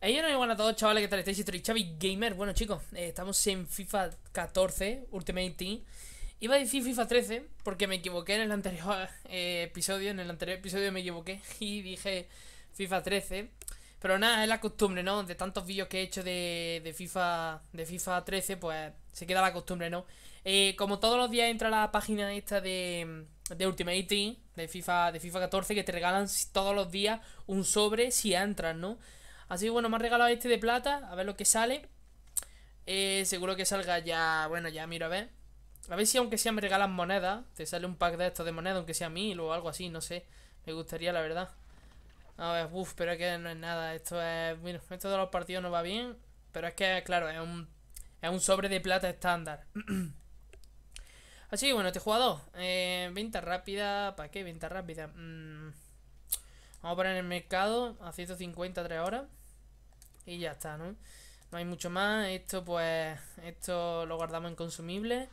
Ellos no iban a todos, chavales, que tal estáis? y chavi Gamer. Bueno, chicos, eh, estamos en FIFA 14, Ultimate Team. Iba a decir FIFA 13, porque me equivoqué en el anterior eh, episodio. En el anterior episodio me equivoqué y dije FIFA 13. Pero nada, es la costumbre, ¿no? De tantos vídeos que he hecho de, FIFA de FIFA 13, pues se queda la costumbre, ¿no? Eh, como todos los días entra la página esta de, Ultimate Team, de FIFA, de FIFA 14, que te regalan todos los días un sobre si entras, ¿no? Así que bueno, me ha regalado este de plata. A ver lo que sale. Eh, seguro que salga ya. Bueno, ya miro a ver. A ver si aunque sea me regalan monedas. Te sale un pack de estos de monedas, aunque sea mil o algo así, no sé. Me gustaría, la verdad. A ver, uff, pero es que no es nada. Esto es. Bueno, esto de los partidos no va bien. Pero es que, claro, es un, es un sobre de plata estándar. Así que bueno, este jugador. Eh, venta rápida. ¿Para qué? Venta rápida. Mm. Vamos a poner en el mercado a 153 horas y ya está, ¿no? No hay mucho más. Esto, pues, esto lo guardamos en consumible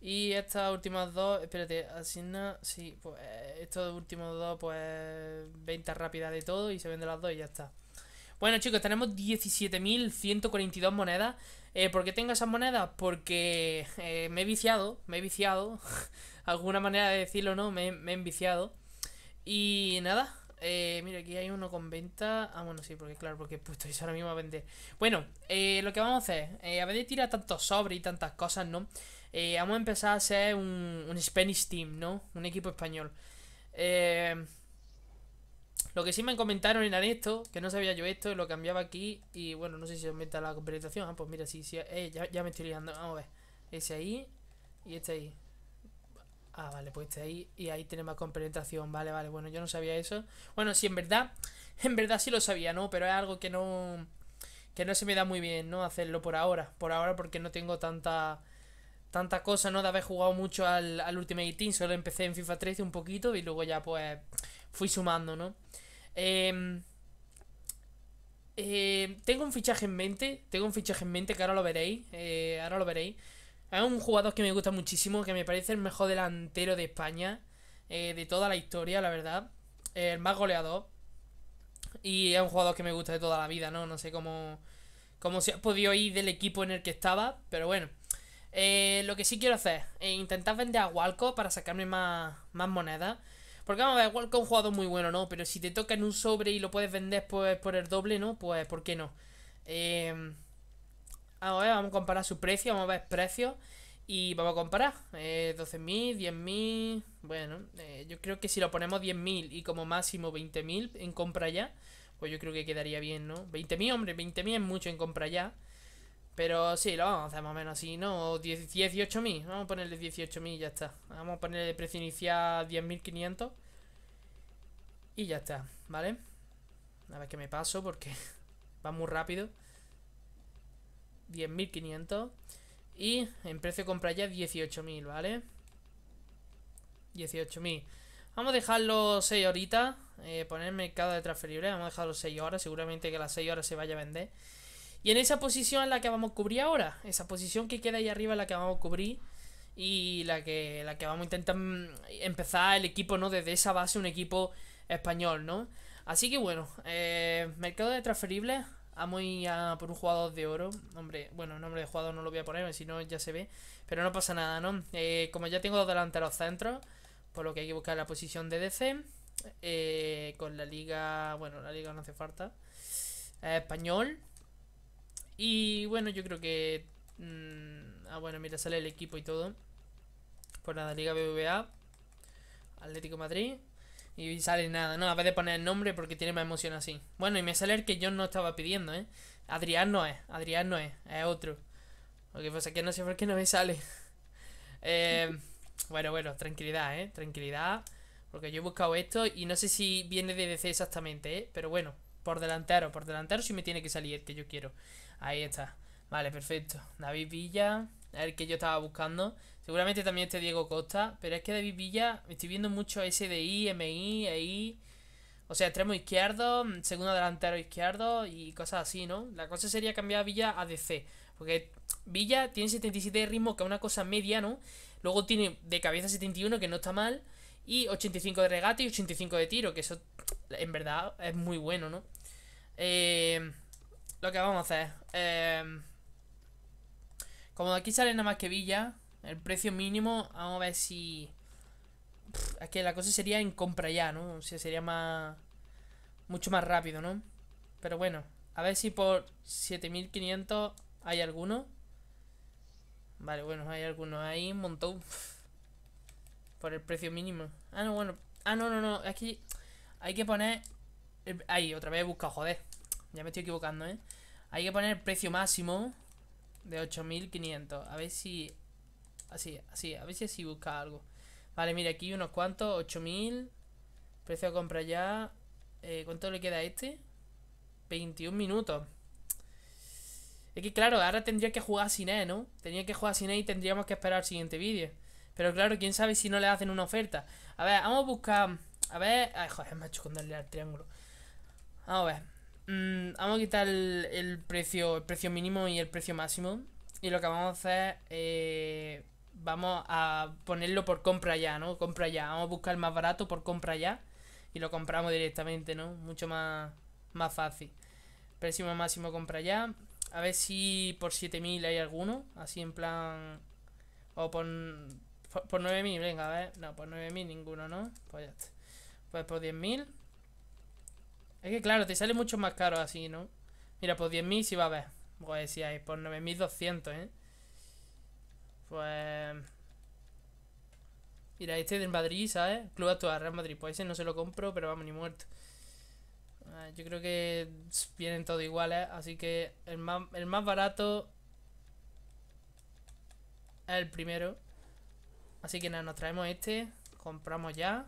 Y estas últimas dos, espérate, asigna, sí, pues estos últimos dos, pues venta rápida de todo y se venden las dos y ya está. Bueno chicos, tenemos 17.142 monedas. Eh, ¿Por qué tengo esas monedas? Porque eh, me he viciado, me he viciado. Alguna manera de decirlo, ¿no? Me, me he viciado. Y nada, eh, mira, aquí hay uno con venta. Ah, bueno, sí, porque claro, porque puesto estoy ahora mismo a vender. Bueno, eh, lo que vamos a hacer, eh, a ver de tirar tantos sobres y tantas cosas, ¿no? Eh, vamos a empezar a hacer un, un Spanish Team, ¿no? Un equipo español. Eh, lo que sí me comentaron era esto, que no sabía yo esto, lo cambiaba aquí. Y bueno, no sé si se aumenta la compensación. Ah, pues mira, sí, sí. Ya, ya, me estoy liando. Vamos a ver. Ese ahí y este ahí. Ah, vale, pues está ahí y ahí tiene más compenetración. Vale, vale, bueno, yo no sabía eso. Bueno, sí, en verdad, en verdad sí lo sabía, ¿no? Pero es algo que no. Que no se me da muy bien, ¿no? Hacerlo por ahora. Por ahora, porque no tengo tanta. Tanta cosa, ¿no? De haber jugado mucho al, al Ultimate Team. Solo empecé en FIFA 13 un poquito y luego ya, pues. Fui sumando, ¿no? Em, eh. tengo un fichaje en mente, tengo un fichaje en mente que ahora lo veréis, eh, ahora lo veréis, es un jugador que me gusta muchísimo, que me parece el mejor delantero de España, eh, de toda la historia, la verdad. El más goleador. Y es un jugador que me gusta de toda la vida, ¿no? No sé cómo, cómo se ha podido ir del equipo en el que estaba, pero bueno. Eh, lo que sí quiero hacer es intentar vender a Walco para sacarme más, más monedas. Porque vamos a ver, Walco es un jugador muy bueno, ¿no? Pero si te toca en un sobre y lo puedes vender pues por el doble, ¿no? Pues, ¿por qué no? Eh, Ahora vamos a comparar su precio, vamos a ver precios y vamos a comparar. 12.000, eh, 10.000, bueno, eh, yo creo que si lo ponemos 10.000 y como máximo 20.000 en compra ya, pues yo creo que quedaría bien, ¿no? 20.000, hombre, 20.000 es mucho en compra ya. Pero sí, lo vamos a hacer más o menos así, ¿no? 18.000, vamos a ponerle 18.000 y ya está. Vamos a ponerle precio inicial 10.500. Y ya está, ¿vale? A ver que me paso porque va muy rápido. 10.500 y en precio de compra ya 18.000, ¿vale? 18.000 Vamos a dejarlo 6 horitas eh, Poner mercado de transferibles Vamos a dejarlo 6 horas, seguramente que las 6 horas se vaya a vender Y en esa posición es la que vamos a cubrir ahora Esa posición que queda ahí arriba es la que vamos a cubrir Y la que, la que vamos a intentar mm, empezar el equipo, ¿no? Desde esa base un equipo español, ¿no? Así que bueno, eh, mercado de transferibles Amo muy a por un jugador de oro. Hombre, bueno, el nombre de jugador no lo voy a poner, si no ya se ve. Pero no pasa nada, ¿no? Eh, como ya tengo dos delanteros centros, por lo que hay que buscar la posición de DC. Eh, con la liga, bueno, la liga no hace falta. español. Y bueno, yo creo que... Mm, ah, bueno, mira, sale el equipo y todo. Pues nada, liga BBVA. Atlético Madrid. Y sale nada, no, a vez de poner el nombre porque tiene más emoción así. Bueno, y me sale el que yo no estaba pidiendo, ¿eh? Adrián no es, Adrián no es, es otro. Lo que pasa es que no sé por qué no me sale. Eh, bueno, bueno, tranquilidad, ¿eh? Tranquilidad. Porque yo he buscado esto y no sé si viene de DC exactamente, ¿eh? Pero bueno, por delantero, por delantero sí me tiene que salir el que yo quiero. Ahí está. Vale, perfecto. David Villa el que yo estaba buscando. Seguramente también este Diego Costa, pero es que David Villa, estoy viendo mucho SDI, MI, EI, o sea, extremo izquierdo, segundo delantero izquierdo y cosas así, ¿no? La cosa sería cambiar Villa a DC, porque Villa tiene 77 de ritmo, que es una cosa media, ¿no? Luego tiene de cabeza 71, que no está mal, y 85 de regate y 85 de tiro, que eso en verdad es muy bueno, ¿no? Eh, lo que vamos a hacer... Eh, como aquí sale nada más que Villa, el precio mínimo, vamos a ver si... es que la cosa sería en compra ya, ¿no? O sea, sería más... Mucho más rápido, ¿no? Pero bueno, a ver si por 7500 hay alguno. Vale, bueno, hay algunos hay un montón. Por el precio mínimo. Ah, no, bueno. Ah, no, no, no. Aquí hay que poner... Ahí, otra vez he buscado, joder. Ya me estoy equivocando, ¿eh? Hay que poner el precio máximo de 8500. A ver si... Así, así, a ver si así busca algo. Vale, mira, aquí unos cuantos, 8000. Precio de compra ya. Eh, ¿Cuánto le queda a este? 21 minutos. Es que claro, ahora tendría que jugar sin ¿no? Tenía que jugar sin E y tendríamos que esperar el siguiente vídeo. Pero claro, quién sabe si no le hacen una oferta. A ver, vamos a buscar... A ver... Ay, joder, macho, con darle al triángulo. Vamos a ver. Mm, vamos a quitar el, precio, el precio mínimo y el precio máximo. Y lo que vamos a hacer eh, vamos a ponerlo por compra ya, ¿no? Compra ya. Vamos a buscar el más barato por compra ya. Y lo compramos directamente, ¿no? Mucho más, más fácil. Precio máximo compra ya. A ver si por 7000 hay alguno. Así en plan. O por. Por, por 9000, venga, a ver. No, por 9000 ninguno, ¿no? Pues ya está. Pues por 10000. Es que claro, te sale mucho más caro así, ¿no? Mira, pues 10.000 si va a haber. Pues si hay por 9.200, ¿eh? Pues... Mira, este del Madrid, ¿sabes? Club actual, Real Madrid. Pues ese no se lo compro, pero vamos, ni muerto. Ah, yo creo que vienen todos iguales, así que el más, el más barato es el primero. Así que nada, nos traemos este, compramos ya.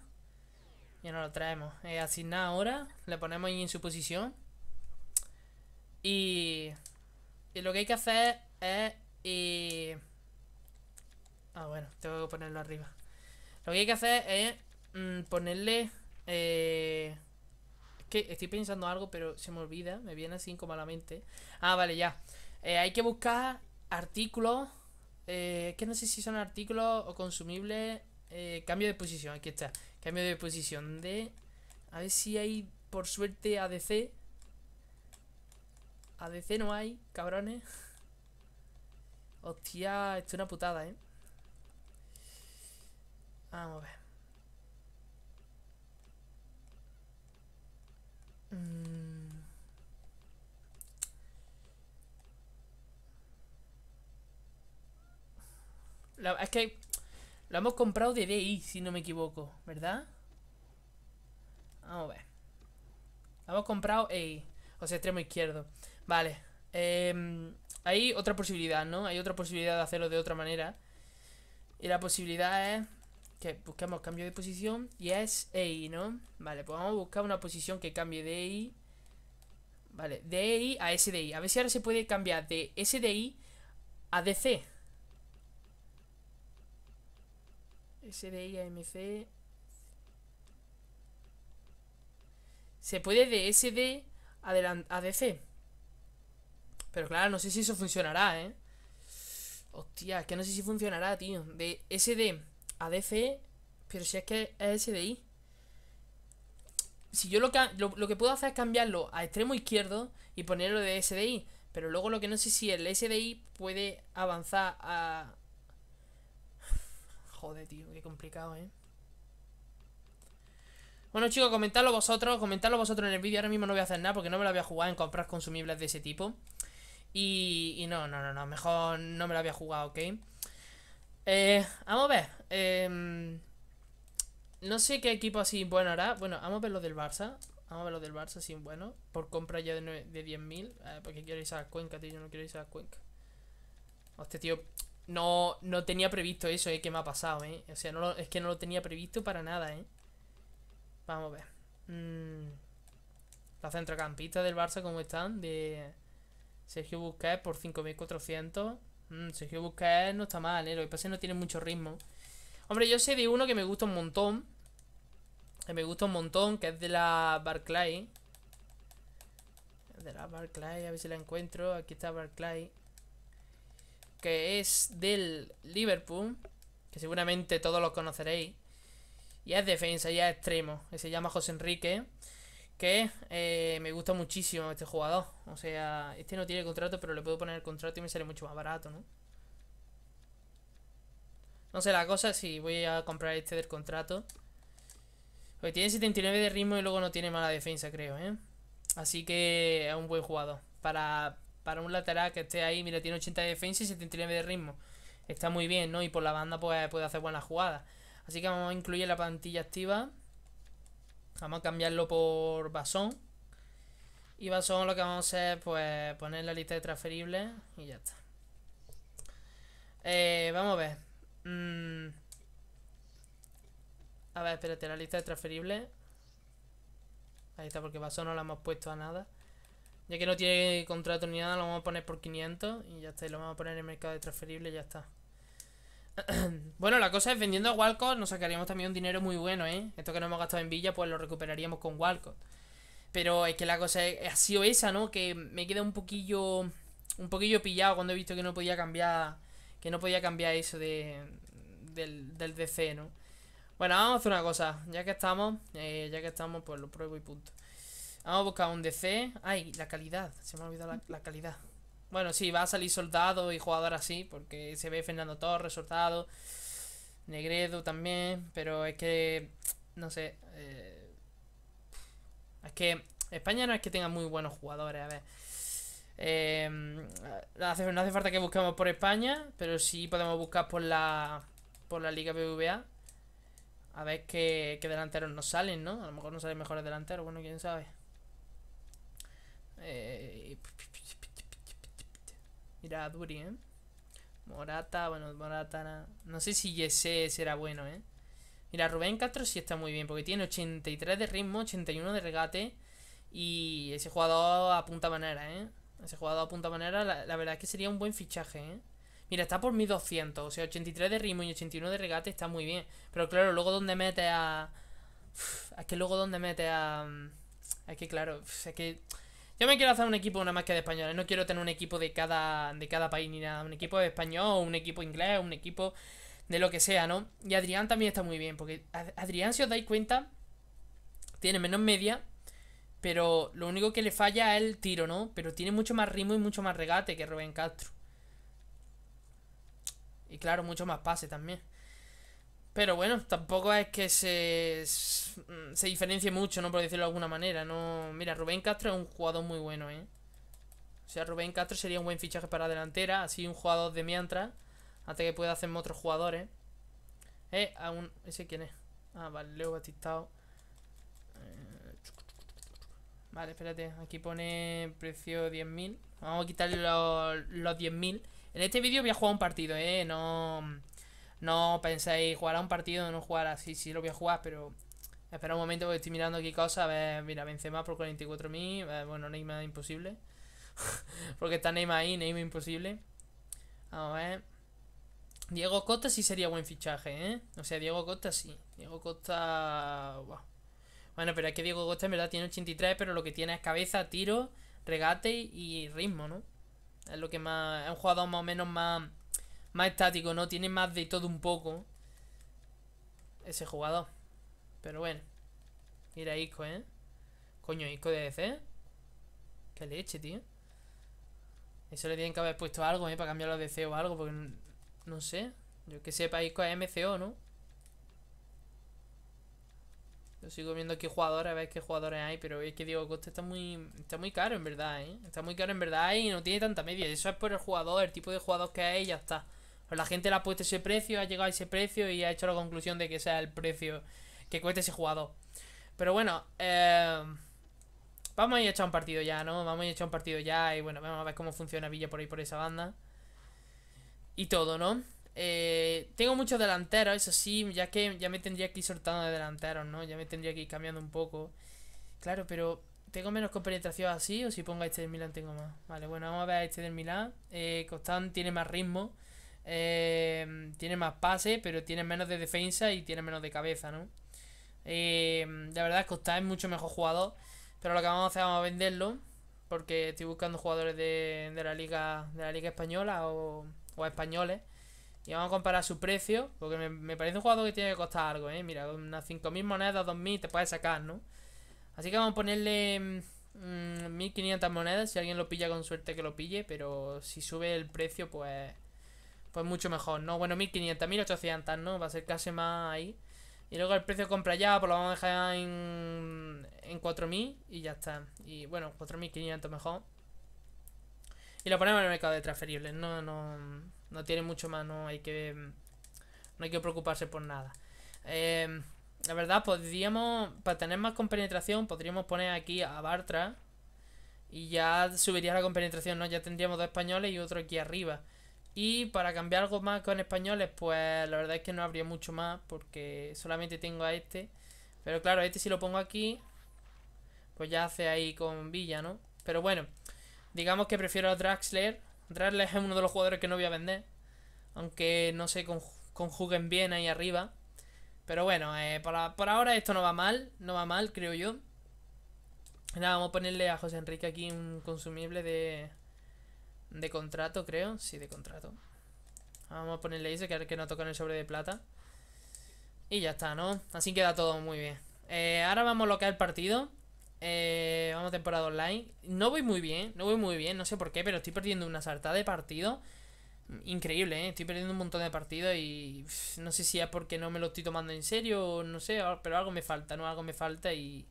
Ya no lo traemos. Eh, asignar ahora, le ponemos ahí en su posición. Y, y lo que hay que hacer es... ah, bueno, tengo que ponerlo arriba. Lo que hay que hacer es mm, ponerle... Eh, que estoy pensando algo, pero se me olvida. Me viene así como a la mente. Ah, vale, ya. Eh, hay que buscar artículos. que no sé si son artículos o consumibles. cambio de posición, aquí está. Cambio de posición de... A ver si hay, por suerte, ADC. ADC no hay, cabrones. Hostia, esto es una putada, ¿eh? Vamos a ver. Mm. es que lo hemos comprado de DI, si no me equivoco, ¿verdad? Vamos a ver. Lo hemos comprado EI, o sea, extremo izquierdo. Vale. Em, hay otra posibilidad, ¿no? Hay otra posibilidad de hacerlo de otra manera. Y la posibilidad es que busquemos cambio de posición y es EI, ¿no? Vale, pues vamos a buscar una posición que cambie de EI. Vale, de EI a SDI. A ver si ahora se puede cambiar de SDI a DC. AMC... Se puede de SD a DC. Pero claro, no sé si eso funcionará, ¿eh? Hostia, es que no sé si funcionará, tío. De SD a DC. Pero si es que es SDI. Si yo lo que, lo, que puedo hacer es cambiarlo a extremo izquierdo y ponerlo de SDI. Pero luego lo que no sé si el SDI puede avanzar a, Joder, tío, qué complicado, ¿eh? Bueno, chicos, comentadlo vosotros, comentadlo vosotros en el vídeo. Ahora mismo no voy a hacer nada porque no me lo había jugado en compras consumibles de ese tipo. Y, y no, no, no, no, mejor no me lo había jugado, ¿ok? Eh, vamos a ver. Eh, no sé qué equipo así bueno hará. Bueno, vamos a ver lo del Barça. Vamos a ver lo del Barça, sí, bueno. Por compra ya de, 10.000. porque quiero ir a Cuenca, tío. Yo no quiero ir a Cuenca. Hostia, tío. No, no tenía previsto eso, eh, que me ha pasado, eh. O sea, es que no lo tenía previsto para nada, eh. Vamos a ver. Mm. La centrocampista del Barça, ¿cómo están? De Sergio Busquets por 5.400. Mm, Sergio Busquets no está mal, eh. Lo que pasa es que no tiene mucho ritmo. Hombre, yo sé de uno que me gusta un montón. Que me gusta un montón, que es de la Barclay. De la Barclay, a ver si la encuentro. Aquí está Barclay que es del Liverpool, que seguramente todos lo conoceréis. Y es defensa, ya extremo extremo. Se llama José Enrique, que eh, me gusta muchísimo este jugador. O sea, este no tiene contrato, pero le puedo poner el contrato y me sale mucho más barato, ¿no? No sé, la cosa si voy a comprar este del contrato. Porque tiene 79 de ritmo y luego no tiene mala defensa, creo, ¿eh? Así que es un buen jugador. Para para un lateral que esté ahí, mira, tiene 80 de defensa y 79 de ritmo. Está muy bien, ¿no? Y por la banda pues, puede hacer buenas jugadas. Así que vamos a incluir la plantilla activa. Vamos a cambiarlo por Basón. Y Basón lo que vamos a hacer es pues, poner la lista de transferibles y ya está. Eh, vamos a ver. Mm. A ver, espérate, la lista de transferibles. Ahí está, porque Basón no la hemos puesto a nada. Ya que no tiene contrato ni nada, lo vamos a poner por 500 y ya está. Y lo vamos a poner en el mercado de transferible y ya está. bueno, la cosa es vendiendo a Walcott nos sacaríamos también un dinero muy bueno, ¿eh? Esto que no hemos gastado en Villa, pues lo recuperaríamos con Walcott. Pero es que la cosa ha sido esa, ¿no? Que me queda un poquillo. Un poquillo pillado cuando he visto que no podía cambiar. Que no podía cambiar eso de. Del, del DC, ¿no? Bueno, vamos a hacer una cosa. Ya que estamos. Eh, ya que estamos, pues lo pruebo y punto. Vamos a buscar un DC. Ay, la calidad. Se me ha olvidado la, calidad. Bueno, sí, va a salir soldado y jugador así, porque se ve Fernando Torres, soldado, Negredo también, pero es que, no sé, eh, es que España no es que tenga muy buenos jugadores, a ver. Em, no, hace, falta que busquemos por España, pero sí podemos buscar por la, por la Liga BVA. A ver qué, qué delanteros nos salen, ¿no? A lo mejor nos salen mejores delanteros, bueno, quién sabe. Eh, mira, Duri, ¿eh? Morata, bueno, Morata. No sé si Yese será bueno, ¿eh? Mira, Rubén Castro sí está muy bien, porque tiene 83 de ritmo, 81 de regate. Y ese jugador A punta manera, ¿eh? Ese jugador a punta manera, la, verdad es que sería un buen fichaje, ¿eh? Mira, está por 1200, o sea, 83 de ritmo y 81 de regate está muy bien. Pero claro, luego donde mete a. es que luego donde mete a. Es que claro, es que yo me quiero hacer un equipo una más que de españoles. No quiero tener un equipo de cada, de cada país ni nada. Un equipo de español, un equipo inglés, un equipo de lo que sea, ¿no? Y Adrián también está muy bien. Porque Adrián, si os dais cuenta, tiene menos media. Pero lo único que le falla es el tiro, ¿no? Pero tiene mucho más ritmo y mucho más regate que Rubén Castro. Y claro, mucho más pase también. Pero bueno, tampoco es que se, se diferencie mucho, ¿no? Por decirlo de alguna manera. no Mira, Rubén Castro es un jugador muy bueno, ¿eh? O sea, Rubén Castro sería un buen fichaje para delantera. Así un jugador de mientras. Hasta que pueda hacerme otros jugadores. Eh, a ¿Ese quién es? Ah, vale, Leo Batistao. Eh, vale, espérate. Aquí pone precio 10.000. Vamos a quitarle los 10.000. En este vídeo voy a jugar un partido, ¿eh? No... No penséis jugar a un partido, no jugar así, sí lo voy a jugar, pero espera un momento porque estoy mirando aquí cosas. A ver, mira, Benzema por 44.000. Bueno, Neymar imposible. porque está Neymar ahí, Neymar imposible. Vamos a ver. Diego Costa sí sería buen fichaje, ¿eh? O sea, Diego Costa sí. Diego Costa... Bueno, pero es que Diego Costa en verdad tiene 83, pero lo que tiene es cabeza, tiro, regate y ritmo, ¿no? Es lo que más... Es un jugador más o menos más más estático, ¿no? Tiene más de todo un poco ese jugador. Pero bueno. Mira Isco, ¿eh? Coño, Isco de DC. Qué leche, tío. Eso le tienen que haber puesto algo, ¿eh? Para cambiarlo a DC o algo, porque... No, sé. Yo que sepa, Isco es MCO, ¿no? Yo sigo viendo qué jugadores, a ver qué jugadores hay, pero es que digo Este está muy está muy caro en verdad, ¿eh? Está muy caro en verdad y no tiene tanta media. Eso es por el jugador, el tipo de jugador que hay y ya está. Pero la gente le ha puesto ese precio, ha llegado a ese precio y ha hecho la conclusión de que sea el precio que cueste ese jugador. Pero bueno, eh, vamos a ir a echar un partido ya, ¿no? Vamos a ir a echar un partido ya y bueno, vamos a ver cómo funciona Villa por ahí, por esa banda. Y todo, ¿no? Eh, tengo muchos delanteros, eso sí, ya que ya me tendría que ir soltando de delanteros, ¿no? Ya me tendría que ir cambiando un poco. Claro, pero ¿tengo menos con penetración así o si pongo a este del Milan tengo más? Vale, bueno, vamos a ver a este del Milan. Eh, Constant tiene más ritmo. Eh, tiene más pase, pero tiene menos de defensa y tiene menos de cabeza, ¿no? Eh, la verdad es que Costa es mucho mejor jugador, pero lo que vamos a hacer vamos a venderlo, porque estoy buscando jugadores de, la liga de la liga española o, españoles. Y vamos a comparar su precio, porque me, parece un jugador que tiene que costar algo, ¿eh? Mira, unas 5.000 monedas, 2.000 te puedes sacar, ¿no? Así que vamos a ponerle 1.500 mm, mm, monedas, si alguien lo pilla con suerte que lo pille, pero si sube el precio, pues pues mucho mejor, ¿no? Bueno, 1500, 1800, ¿no? Va a ser casi más ahí. Y luego el precio de compra ya, pues lo vamos a dejar en, en 4000 y ya está. Y bueno, 4500 mejor. Y lo ponemos en el mercado de transferibles, no, no, no tiene mucho más, no hay que, no hay que preocuparse por nada. Eh, la verdad, podríamos, para tener más compenetración, podríamos poner aquí a Bartra. Y ya subiría la compenetración, ¿no? Ya tendríamos dos españoles y otro aquí arriba. Y para cambiar algo más con españoles, pues la verdad es que no habría mucho más porque solamente tengo a este. Pero claro, este si lo pongo aquí, pues ya hace ahí con Villa, ¿no? Pero bueno, digamos que prefiero a Draxler. Draxler es uno de los jugadores que no voy a vender. Aunque no se conjuguen bien ahí arriba. Pero bueno, eh, por ahora esto no va mal. No va mal, creo yo. Nada, vamos a ponerle a José Enrique aquí un consumible de... De contrato, creo. Sí, de contrato. Vamos a ponerle ese que, que no tocan el sobre de plata. Y ya está, ¿no? Así queda todo muy bien. Eh, ahora vamos a lo que es el partido. Eh, vamos a temporada online. No voy muy bien, no voy muy bien, no sé por qué, pero estoy perdiendo una sarta de partido Increíble, ¿eh? Estoy perdiendo un montón de partidos y no sé si es porque no me lo estoy tomando en serio o no sé, pero algo me falta, ¿no? Algo me falta y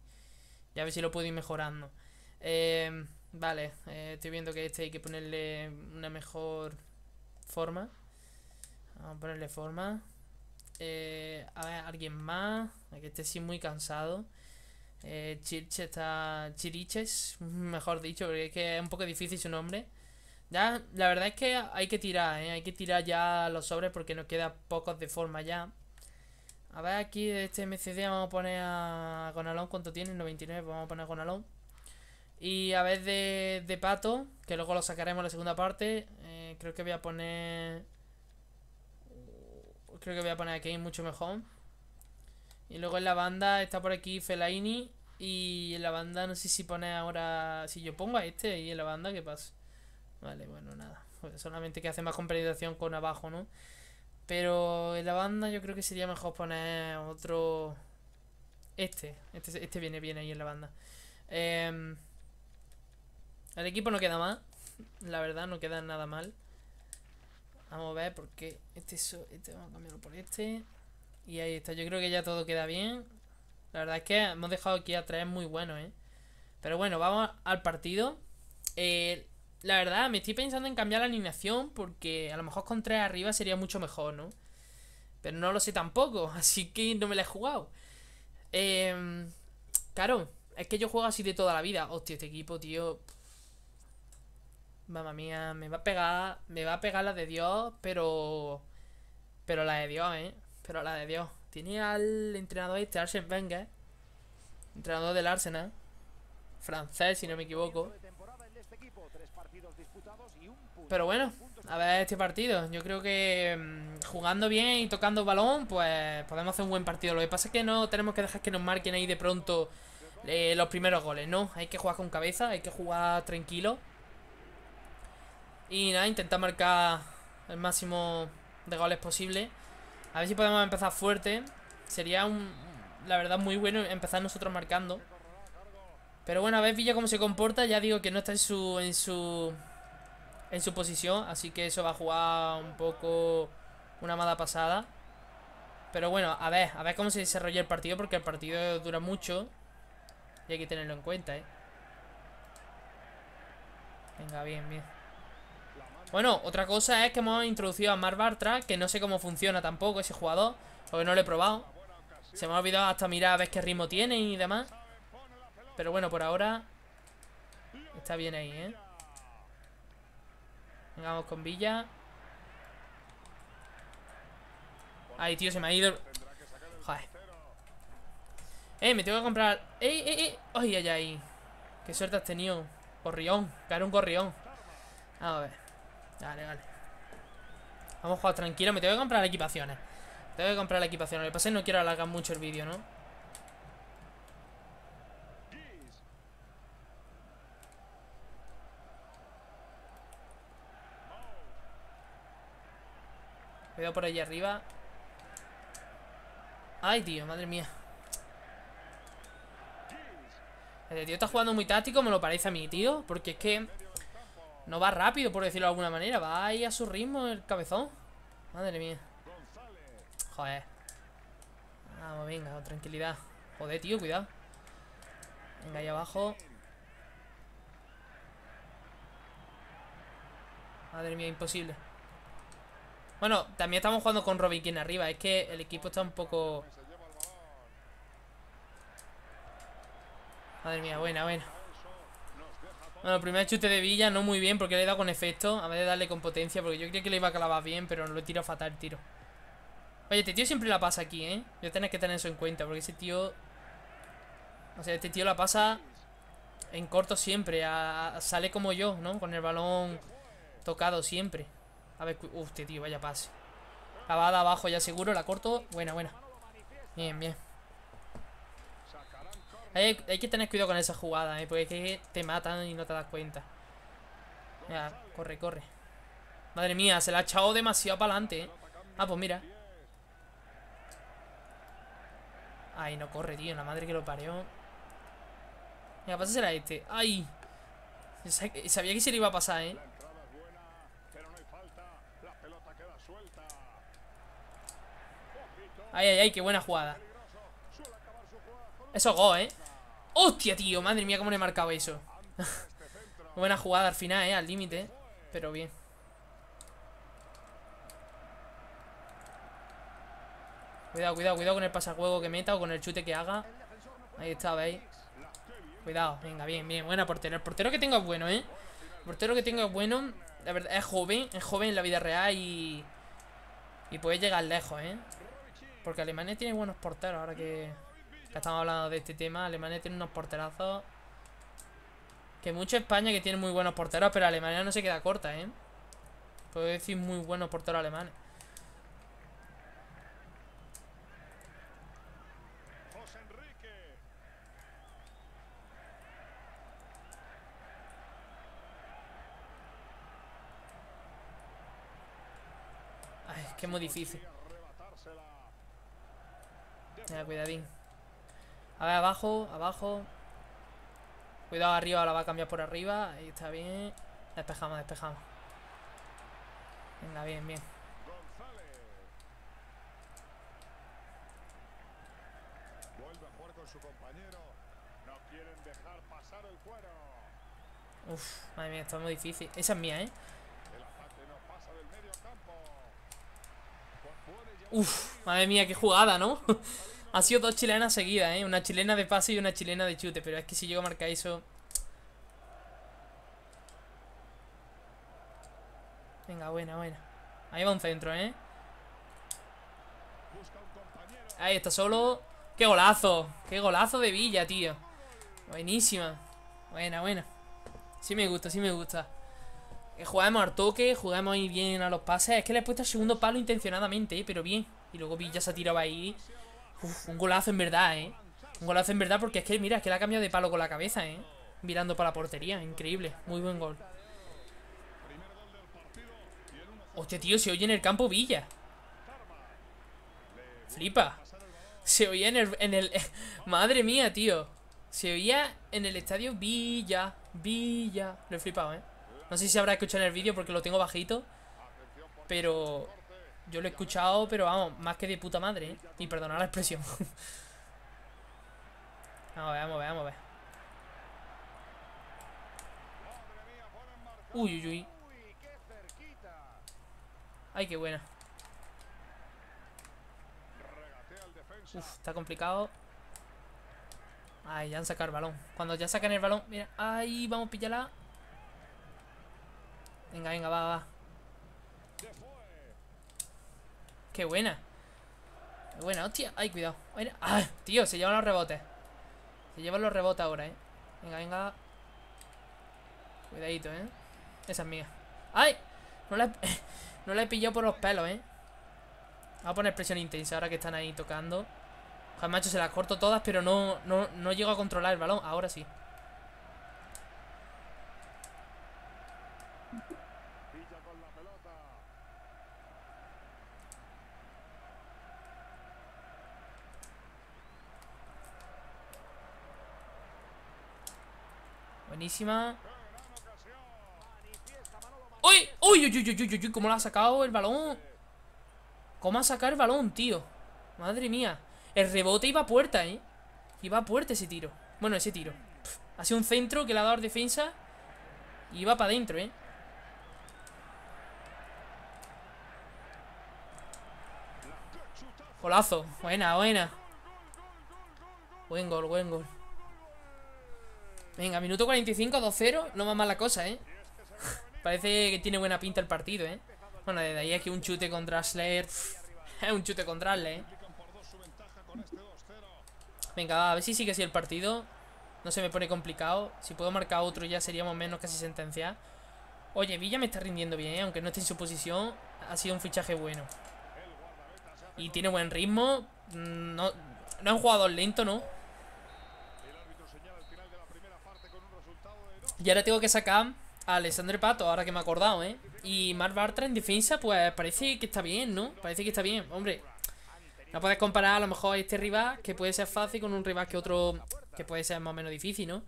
ya a ver si lo puedo ir mejorando. Eh, Vale, eh, estoy viendo que este hay que ponerle una mejor forma. Vamos a ponerle forma. Eh, a ver, alguien más. Que este sí muy cansado. Eh, Chirche está. Chiriches, mejor dicho, porque es que es un poco difícil su nombre. Ya, la verdad es que hay que tirar, ¿eh? Hay que tirar ya los sobres porque nos queda pocos de forma ya. A ver, aquí de este MCD vamos a poner a Gonalón. ¿Cuánto tiene? 99, pues vamos a poner a Gonalón. Y a vez de, pato, que luego lo sacaremos en la segunda parte, eh, creo que voy a poner... Creo que voy a poner aquí mucho mejor. Y luego en la banda está por aquí Felaini. Y en la banda no sé si pone ahora... Si yo pongo a este ahí en la banda, ¿qué pasa? Vale, bueno, nada. Pues solamente que hace más compensación con abajo, ¿no? Pero en la banda yo creo que sería mejor poner otro... Este. Este, este viene bien ahí en la banda. Eh... Em, el equipo no queda mal. La verdad, no queda nada mal. Vamos a ver qué. este, este vamos a cambiarlo por este. Y ahí está. Yo creo que ya todo queda bien. La verdad es que hemos dejado aquí a tres muy bueno, ¿eh? Pero bueno, vamos al partido. Eh, la verdad, me estoy pensando en cambiar la alineación porque a lo mejor con tres arriba sería mucho mejor, ¿no? Pero no lo sé tampoco, así que no me la he jugado. Em, claro, es que yo juego así de toda la vida. Hostia, este equipo, tío mamá mía, me va a pegar, me va a pegar la de Dios, pero... Pero la de Dios, ¿eh? Pero la de Dios. Tiene al entrenador este, Arsene Wenger, entrenador del Arsenal, francés, si no me equivoco. Pero bueno, a ver este partido. Yo creo que mm, jugando bien y tocando balón, pues podemos hacer un buen partido. Lo que pasa es que no tenemos que dejar que nos marquen ahí de pronto eh, los primeros goles, ¿no? Hay que jugar con cabeza, hay que jugar tranquilo. Y nada, intentar marcar el máximo de goles posible. A ver si podemos empezar fuerte. Sería un, la verdad muy bueno empezar nosotros marcando. Pero bueno, a ver Villa cómo se comporta. Ya digo que no está en su, en su, en su posición. Así que eso va a jugar un poco una mala pasada. Pero bueno, a ver, a ver cómo se desarrolla el partido. Porque el partido dura mucho. Y hay que tenerlo en cuenta, ¿eh? Venga, bien, bien. Bueno, otra cosa es que hemos introducido a Mar Bartra, que no sé cómo funciona tampoco ese jugador, porque no lo he probado. Se me ha olvidado hasta mirar a ver qué ritmo tiene y demás. Pero bueno, por ahora está bien ahí, ¿eh? Vengamos con Villa. Ay, tío, se me ha ido... Joder. Eh, me tengo que comprar... ¡Ey, ey, ey! ¡Ay, ay, ay! ¡Qué suerte has tenido! Corrión, caer un corrión. A ver. Dale, vale. Vamos a jugar tranquilo. Me tengo que comprar equipaciones. Tengo que comprar equipaciones. Lo que pasa es que no quiero alargar mucho el vídeo, ¿no? Cuidado por allí arriba. Ay, tío, madre mía. Este tío está jugando muy táctico, me lo parece a mí, tío. Porque es que no va rápido, por decirlo de alguna manera. Va ahí a su ritmo el cabezón. Madre mía. Joder. Vamos, venga, tranquilidad. Joder, tío, cuidado. Venga, ahí abajo. Madre mía, imposible. Bueno, también estamos jugando con Robin King arriba. Es que el equipo está un poco... Madre mía, buena, buena. Bueno, el primer chute de Villa no muy bien porque le he dado con efecto. A ver de darle con potencia porque yo creía que le iba a clavar bien, pero no lo he tirado fatal el tiro. Oye, este tío siempre la pasa aquí, ¿eh? Yo tenés que tener eso en cuenta porque ese tío... O sea, este tío la pasa en corto siempre. sale como yo, ¿no? Con el balón tocado siempre. A ver, usted, uh, tío, vaya pase. La Clavada abajo ya seguro, la corto. Buena, buena. Bien, bien. Hay, que tener cuidado con esa jugada, ¿eh? Porque es que te matan y no te das cuenta. Mira, corre, corre. Madre mía, se la ha echado demasiado para adelante, ¿eh? Ah, pues mira. Ay, no corre, tío. La madre que lo parió. Mira, pásasela a este. ¡Ay! Sabía que se le iba a pasar, ¿eh? Ay, ay, ay, qué buena jugada. Eso go, ¿eh? ¡Hostia, tío! Madre mía, cómo le he marcado eso Buena jugada al final, ¿eh? Al límite Pero bien Cuidado, cuidado, cuidado con el pasajuego que meta o con el chute que haga Ahí está, ¿veis? Cuidado, venga, bien, bien, buena portera. El portero que tengo es bueno, ¿eh? El portero que tengo es bueno La verdad, es joven, es joven en la vida real y... Y puede llegar lejos, ¿eh? Porque Alemania tiene buenos porteros ahora que... Ya estamos hablando de este tema, Alemania tiene unos porterazos. Que mucho España que tiene muy buenos porteros, pero Alemania no se queda corta, ¿eh? Puedo decir muy buenos porteros alemanes. Ay, es que es muy difícil. Ya, cuidadín. A ver, abajo, abajo. Cuidado arriba, la va a cambiar por arriba. Ahí está bien. Despejamos, despejamos. Venga, bien, bien. Uf, madre mía, está muy difícil. Esa es mía, ¿eh? Uf, madre mía, qué jugada, ¿no? Ha sido dos chilenas seguidas, ¿eh? Una chilena de pase y una chilena de chute. Pero es que si llego a eso... Venga, buena, buena. Ahí va un centro, ¿eh? Ahí está solo. ¡Qué golazo! ¡Qué golazo de Villa, tío! Buenísima. Buena, buena. Sí me gusta, sí me gusta. Que eh, jugamos al toque, jugamos ahí bien a los pases. Es que le he puesto el segundo palo intencionadamente, ¿eh? pero bien. Y luego Villa se ha tirado ahí un golazo en verdad, ¿eh? Un golazo en verdad porque es que, mira, es que la ha cambiado de palo con la cabeza, ¿eh? Mirando para la portería, increíble. Muy buen gol. Hostia, tío, se oye en el campo Villa. Flipa. Se oía en el... En el madre mía, tío. Se oía en el estadio Villa, Villa. Lo he flipado, ¿eh? No sé si habrá escuchado en el vídeo porque lo tengo bajito. Pero yo lo he escuchado, pero vamos, más que de puta madre, ¿eh? Y perdonar la expresión. vamos a vamos vamos Uy, uy, uy. Ay, qué buena. Uf, está complicado. Ay, ya han sacado el balón. Cuando ya sacan el balón, mira. Ay, vamos a pillarla. Venga, venga, va, va. buena. Qué buena, hostia. Ay, cuidado. Ay, ah, tío, se llevan los rebotes. Se llevan los rebotes ahora, eh. Venga, venga. Cuidadito, eh. Esa es mía. ¡Ay! No la, he... pillado por los pelos, eh. Vamos a poner presión intensa ahora que están ahí tocando. Ojalá, macho, se las corto todas, pero no, no, no llego a controlar el balón. Ahora sí. Buenísima. ¡Uy! ¡Uy, uy, uy, uy, uy, cómo la ha sacado el balón? ¿Cómo ha sacado el balón, tío? Madre mía. El rebote iba a puerta, ¿eh? Iba a puerta ese tiro. Bueno, ese tiro. ha sido un centro que le ha dado defensa. Y iba para adentro, ¿eh? Golazo. Buena, buena. Buen gol, buen gol. Venga, minuto 45, 2-0. No va mal la cosa, ¿eh? Parece que tiene buena pinta el partido, ¿eh? Bueno, desde ahí es que un chute contra Slayer Es un chute contra Drasler, ¿eh? Venga, a ver si sigue así el partido. No se me pone complicado. Si puedo marcar otro ya seríamos menos casi sentencia. Oye, Villa me está rindiendo bien, ¿eh? aunque no esté en su posición. Ha sido un fichaje bueno. Y tiene buen ritmo. Mm, no, no es un jugador lento, ¿no? Y ahora tengo que sacar a Alexander Pato, ahora que me he acordado, ¿eh? Y Mark Bartra en defensa, pues parece que está bien, ¿no? Parece que está bien. Hombre, no puedes comparar a lo mejor a este rival, que puede ser fácil, con un rival que otro, que puede ser más o menos difícil, ¿no?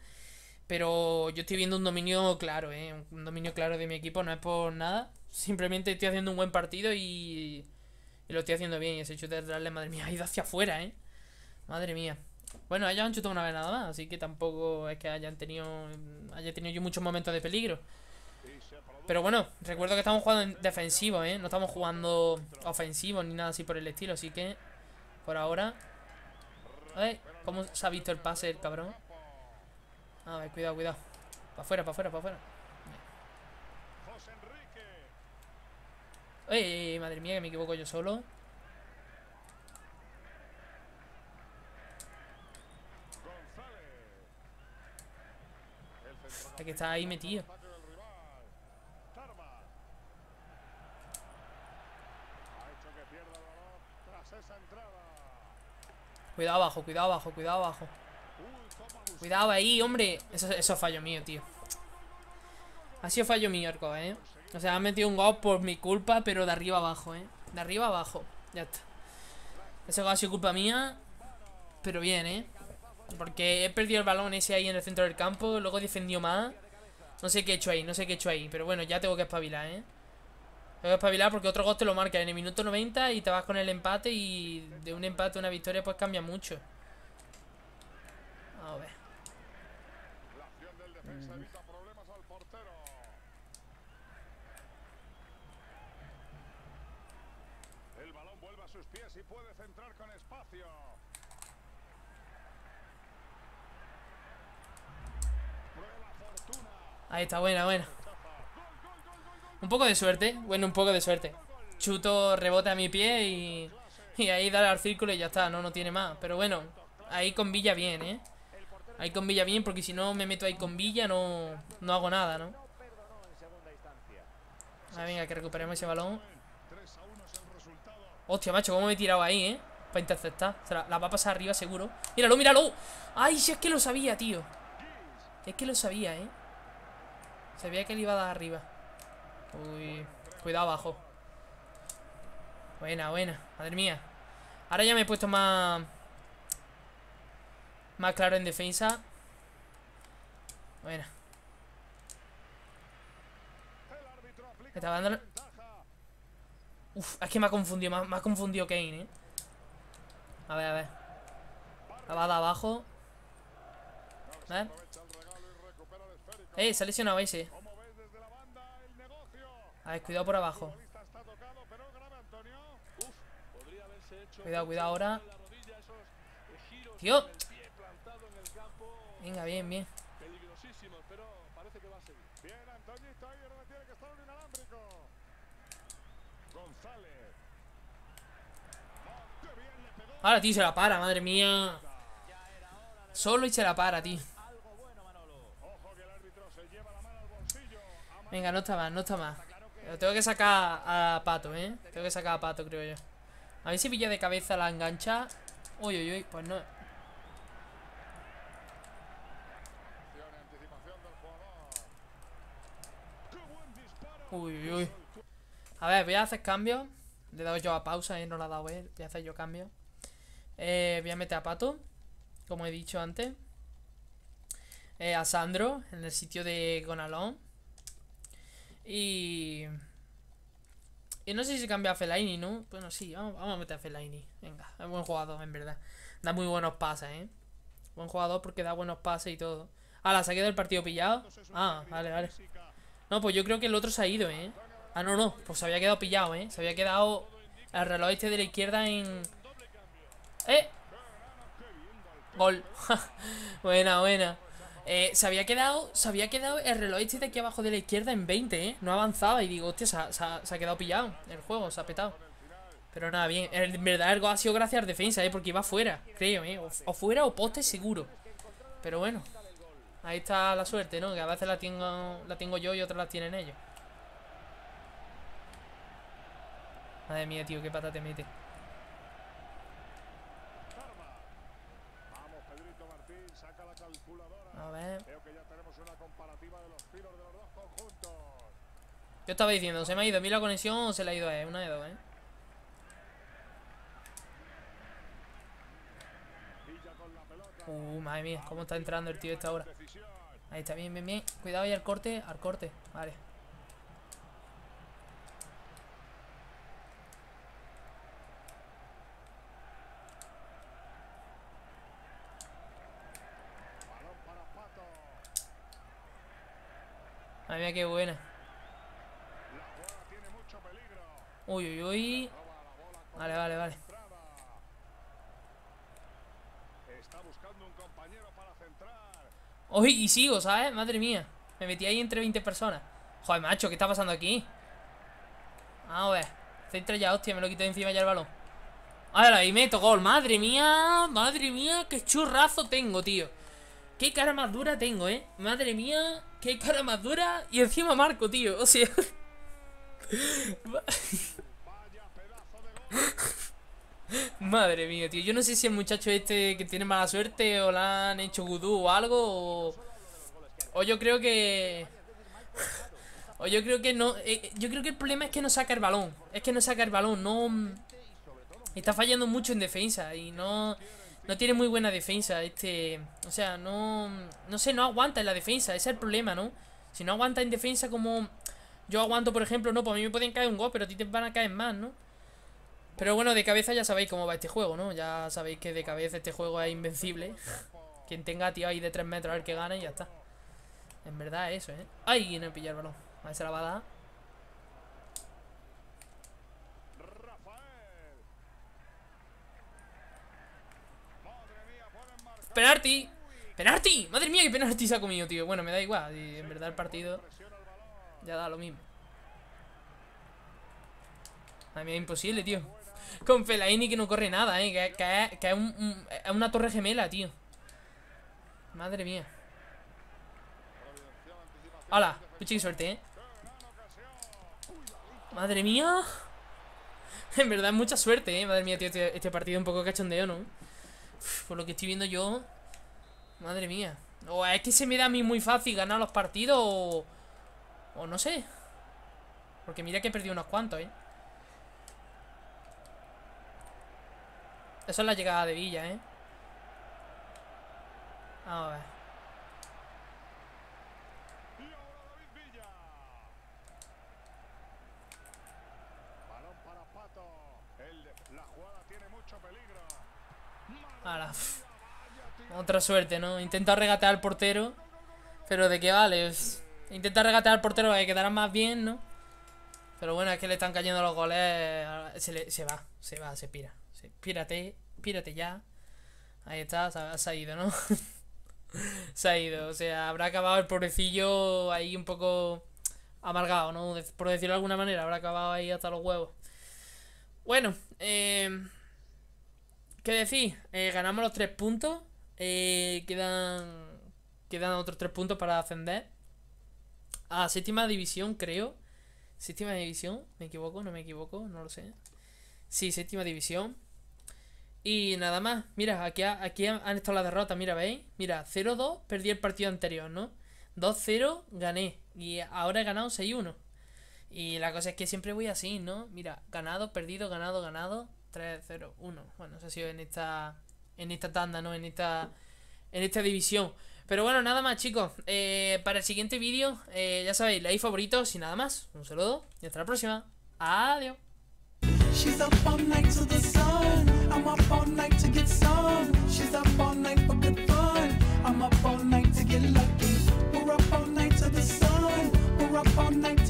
Pero yo estoy viendo un dominio claro, ¿eh? Un dominio claro de mi equipo, no es por nada. Simplemente estoy haciendo un buen partido y, lo estoy haciendo bien. Y ese hecho de darle, madre mía, ha ido hacia afuera, ¿eh? Madre mía. Bueno, ellos han chutado una vez nada más, así que tampoco es que hayan tenido haya tenido yo muchos momentos de peligro. Pero bueno, recuerdo que estamos jugando en defensivo, ¿eh? No estamos jugando ofensivo ni nada así por el estilo, así que por ahora... A ¿cómo se ha visto el pase el cabrón? A ver, cuidado, cuidado. Para afuera, para afuera, para afuera. ¡Ey, madre mía, que me equivoco yo solo! Hay que está ahí metido. Cuidado abajo, cuidado abajo, cuidado abajo. Cuidado ahí, hombre. Eso, es fallo mío, tío. Ha sido fallo mío, Arco, ¿eh? O sea, han metido un gol por mi culpa, pero de arriba abajo, ¿eh? De arriba abajo. Ya está. Ese gol ha sido culpa mía. Pero bien, ¿eh? Porque he perdido el balón ese ahí en el centro del campo. Luego defendió más. No sé qué he hecho ahí, no sé qué he hecho ahí. Pero bueno, ya tengo que espabilar, ¿eh? Tengo que espabilar porque otro gol te lo marca en el minuto 90 y te vas con el empate. Y de un empate a una victoria, pues cambia mucho. A ver. El balón vuelve a sus pies y puede centrar con espacio. Ahí está, buena, buena. Un poco de suerte, bueno, un poco de suerte. Chuto, rebote a mi pie y, y ahí dar al círculo y ya está, no, no tiene más. Pero bueno, ahí con Villa bien, ¿eh? Ahí con Villa bien, porque si no me meto ahí con Villa no, no hago nada, ¿no? Ah, venga, que recuperemos ese balón. Hostia, macho, cómo me he tirado ahí, ¿eh? Para interceptar. O sea, la, va a pasar arriba seguro. Míralo, míralo. Ay, si es que lo sabía, tío. Es que lo sabía, ¿eh? Sabía que él iba a dar arriba. Uy, cuidado abajo. Buena, buena. Madre mía. Ahora ya me he puesto más... Más claro en defensa. Buena. Me estaba dando... Uf, es que me ha confundido. Me ha, confundido Kane, ¿eh? A ver, a ver. La va dar abajo. A ver. Eh, se ha lesionado ese. A ver, cuidado por abajo. Cuidado, cuidado ahora. Tío. Venga, bien, bien. Ahora, tío, se la para, madre mía. Solo y se la para, tío. Venga, no está mal, no está más tengo que sacar a Pato, ¿eh? Tengo que sacar a Pato, creo yo. A ver si pilla de cabeza la engancha. Uy, uy, uy, pues no. Uy, uy, uy. A ver, voy a hacer cambio Le he dado yo a pausa, y ¿eh? No la ha dado él. ¿eh? Voy a hacer yo cambio. Eh, voy a meter a Pato, como he dicho antes. a Sandro, en el sitio de Gonalón. Y... no sé si se cambia a Fellaini, ¿no? Bueno, sí, vamos, vamos a meter a Fellaini. Venga, es buen jugador, en verdad. Da muy buenos pases, ¿eh? Buen jugador porque da buenos pases y todo. Ah, la quedado del partido pillado. Ah, vale, vale. No, pues yo creo que el otro se ha ido, ¿eh? Ah, no, no. Pues se había quedado pillado, ¿eh? Se había quedado el reloj este de la izquierda en... ¡Eh! Gol. buena, buena. Eh, se había quedado se había quedado el reloj este de aquí abajo de la izquierda en 20, ¿eh? No avanzaba y digo, hostia, se ha, quedado pillado el juego, se ha petado. Pero nada, bien. En verdad algo ha sido gracias al defensa, ¿eh? Porque iba fuera, creo, ¿eh? O, fuera o poste seguro. Pero bueno. Ahí está la suerte, ¿no? Que a veces la tengo, la tengo yo y otras las tienen ellos. Madre mía, tío, qué pata te mete. estaba diciendo? ¿Se me ha ido a mí la conexión o se la ha ido a Una de dos, ¿eh? Uh, madre mía, cómo está entrando el tío esta hora. Ahí está, bien, bien, bien. Cuidado y al corte, al corte. Vale. Madre mía, qué buena. Uy, uy, uy. Vale, vale, vale. Uy, y sigo, ¿sabes? Madre mía. Me metí ahí entre 20 personas. Joder, macho, ¿qué está pasando aquí? Vamos a ver. Centra ya, hostia, me lo quito encima ya el balón. Ahora, y meto gol. Madre mía, madre mía, qué churrazo tengo, tío. Qué cara más dura tengo, ¿eh? Madre mía, qué cara más dura. Y encima marco, tío. O sea... Madre mía, tío. Yo no sé si el muchacho este que tiene mala suerte o le han hecho gudú o algo. O, yo creo que. O yo creo que no. Eh, eh, yo creo que el problema es que no saca el balón. Es que no saca el balón. No. Está fallando mucho en defensa. Y no. No tiene muy buena defensa. Este. O sea, no. No sé, no aguanta en la defensa. Ese es el problema, ¿no? Si no aguanta en defensa, como yo aguanto, por ejemplo, no, pues a mí me pueden caer un gol, pero a ti te van a caer más, ¿no? Pero bueno, de cabeza ya sabéis cómo va este juego, ¿no? Ya sabéis que de cabeza este juego es invencible. Quien tenga tío ahí de 3 metros A ver que gana y ya está. En verdad eso, ¿eh? ¡Ay! No pillar el balón. A ver, se la va a dar. ¡Penalti! ¡Penalti! ¡Madre mía, qué penalti se ha comido, tío! Bueno, me da igual. En verdad el partido... Ya da lo mismo. Madre mí es imposible, tío. Con Fellaini que no corre nada, eh. Que, que, es, una torre gemela, tío. Madre mía. Hola. Mucha suerte, eh. Madre mía. En verdad, mucha suerte, eh. Madre mía, tío. Este, este partido es un poco cachondeo, ¿no? por lo que estoy viendo yo. Madre mía. O es que se me da a mí muy fácil ganar los partidos. O, o no sé. Porque mira que he perdido unos cuantos, ¿eh? Eso es la llegada de Villa, ¿eh? Vamos a ver. Ahora, otra suerte, ¿no? Intenta regatear al portero, pero ¿de qué vale? Intenta regatear al portero, que quedará más bien, ¿no? Pero bueno, es que le están cayendo los goles. Eh, se, va, se va, se pira. Se, pírate, pírate ya. Ahí está, se, ha ido, ¿no? se ha ido. O sea, habrá acabado el pobrecillo ahí un poco amargado, ¿no? Por decirlo de alguna manera, habrá acabado ahí hasta los huevos. Bueno, eh, ¿qué decir? Eh, ganamos los tres puntos. Eh, quedan, quedan otros tres puntos para ascender a ah, séptima división, creo. Séptima división, me equivoco, no me equivoco, no lo sé. Sí, séptima división. Y nada más, mira, aquí, aquí han estado las derrotas, mira, ¿veis? Mira, 0-2, perdí el partido anterior, ¿no? 2-0, gané. Y ahora he ganado 6-1. Y la cosa es que siempre voy así, ¿no? Mira, ganado, perdido, ganado, ganado. 3-0-1. Bueno, eso ha sido en esta. En esta tanda, ¿no? En esta. En esta división. Pero bueno, nada más chicos. Eh, para el siguiente vídeo, eh, ya sabéis, leéis favoritos y nada más. Un saludo y hasta la próxima. Adiós. She's up all night to the sun. I'm up all night to get some. She's up all night for good fun. I'm up all night to get lucky. We're up all night to the sun. We're up all night.